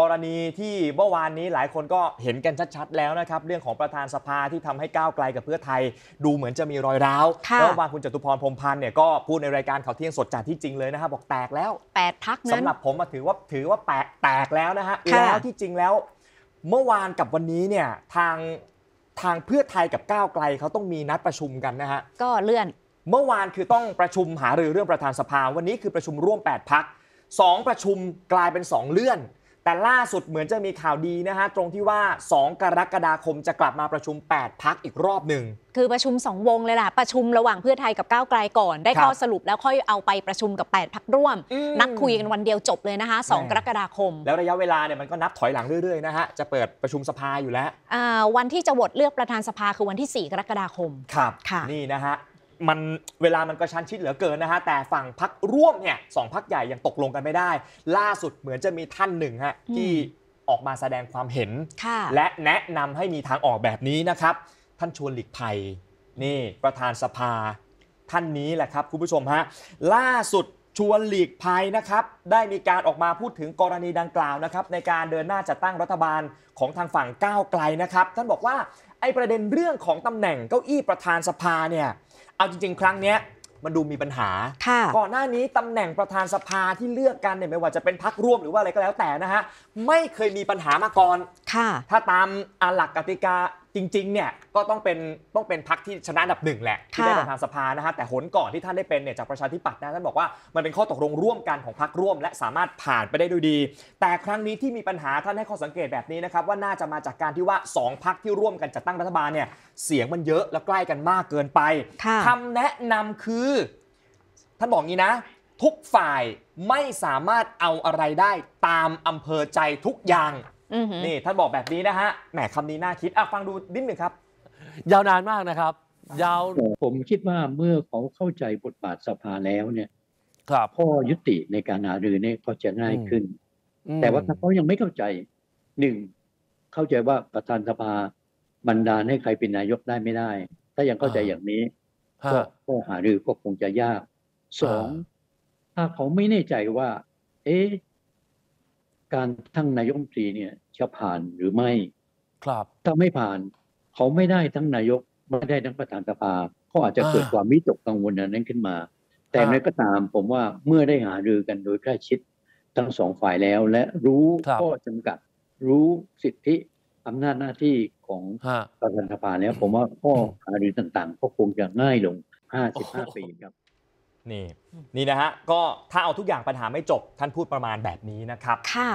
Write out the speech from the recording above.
กรณีที่เมื่อวานนี้หลายคนก็เห็นกันชัดๆ แล้วนะครับเรื่องของประธานสภาที่ทำให้ก้าวไกลกับเพื่อไทยดูเหมือนจะมีรอยร้าวแล้วบางคุณจตุพรพรมพันธ์เนี่ยก็พูดในรายการข่าวเที่ยงสดจากที่จริงเลยนะครับบอกแตกแล้วแปดพักนั้นสำหรับผมถือว่าถือว่าแตกแตกแล้วนะฮะแล้วที่จริงแล้ว เมื่อวานกับวันนี้เนี่ยทางทางเพื่อไทยกับก้าวไกลเขาต้องมีนัดประชุมกันนะฮะก็เลื่อนเมื่อวานคือต้องประชุมหารือเรื่องประธานสภาวันนี้คือประชุมร่วม 8พักสองประชุมกลายเป็น 2 เลื่อนแต่ล่าสุดเหมือนจะมีข่าวดีนะฮะ ตรงที่ว่า 2 กรกฎาคมจะกลับมาประชุม 8 พักอีกรอบหนึ่ง คือประชุม 2 วงเลยล่ะประชุมระหว่างเพื่อไทยกับก้าวไกลก่อนได้ข้อสรุปแล้วค่อยเอาไปประชุมกับ 8 พักร่วม นัดคุยกันวันเดียวจบเลยนะคะ 2 กรกฎาคม แล้วระยะเวลาเนี่ยมันก็นับถอยหลังเรื่อยๆนะฮะ จะเปิดประชุมสภาอยู่แล้ววันที่จะโหวตเลือกประธานสภาคือวันที่ 4 กรกฎาคม ครับค่ะนี่นะฮะมันเวลามันกระชั้นชิดเหลือเกินนะฮะแต่ฝั่งพักร่วมเนี่ยสองพักใหญ่ยังตกลงกันไม่ได้ ล่าสุดเหมือนจะมีท่านหนึ่งฮะที่ออกมาแสดงความเห็น และแนะนำให้มีทางออกแบบนี้นะครับท่านชวนหลีกภัยนี่ประธานสภาท่านนี้แหละครับคุณผู้ชมฮะล่าสุดชวนหลีกภัยนะครับ ได้มีการออกมาพูดถึงกรณีดังกล่าวนะครับในการเดินหน้าจัดตั้งรัฐบาลของทางฝั่งก้าวไกลนะครับท่านบอกว่าไอประเด็นเรื่องของตำแหน่งเก้าอี้ประธานสภาเนี่ย เอาจริงๆ ครั้งเนี้ยมันดูมีปัญหา ก่อนหน้านี้ตำแหน่งประธานสภาที่เลือกกันเนี่ยไม่ว่าจะเป็นพักร่วมหรือว่าอะไรก็แล้วแต่นะฮะ ไม่เคยมีปัญหามาก่อนถ้าตามหลักกติกาจริงๆเนี่ยก็ต้องเป็นต้องเป็นพักที่ชนะอันดับหนึ่งแหละที่ได้ประธานสภานะฮะแต่หนก่อนที่ท่านได้เป็นเนี่ยจากประชาธิปัตย์นะท่านบอกว่ามันเป็นข้อตกลงร่วมกันของพักร่วม และสามารถผ่านไปได้ด้วยดี แต่ครั้งนี้ที่มีปัญหาท่านให้ข้อสังเกตแบบนี้นะครับ ว่าน่าจะมาจากการที่ว่า 2พักที่ร่วมกันจัดตั้งรัฐบาลเนี่ยเสียงมันเยอะและใกล้กันมากเกินไป คำแนะนำคือ ท่านบอกงี้นะ ทุกฝ่ายไม่สามารถเอาอะไรได้ตามอำเภอใจทุกอย่างนี่ท่านบอกแบบนี้นะฮะแหมคำนี้น่าคิดอ่ะฟังดูนิดหนึ่งครับ ยาวนานมากนะครับยาวผมคิดว่าเมื่อเขาเข้าใจบทบาทสภาแล้วเนี่ยครับพ่อยุติในการหารือเนี่ยก็จะง่ายขึ้น แต่ว่าถ้าเขายังไม่เข้าใจหนึ่งเข้าใจว่าประธานสภาบันดาลให้ใครเป็นนายกได้ไม่ได้ ถ้ายังเข้าใจอย่างนี้ก็ก็หารือก็คงจะยากสองถ้าเขาไม่แน่ใจว่า เอ๊ะการทั้งนายกมตรีเนี่ยจะผ่านหรือไม่ ครับ ถ้าไม่ผ่านเขาไม่ได้ทั้งนายกไม่ได้ทั้งประธานสภาก็อาจจะเกิดความมิจกกังวลนั้นขึ้นมา แต่นนก็ตามผมว่าเมื่อได้หารือกันโดยใกล้ชิดทั้งสองฝ่ายแล้วและรู้ข้อจำกัดรู้สิทธิอำนาจหน้าที่ของประธานสภาแล้ว ผมว่าข้อหารือต่างๆก็คงจะง่ายลง55ปีครับนี่นี่นะฮะก็ถ้าเอาทุกอย่างปัญหาไม่จบ ท่านพูดประมาณแบบนี้นะครับค่ะ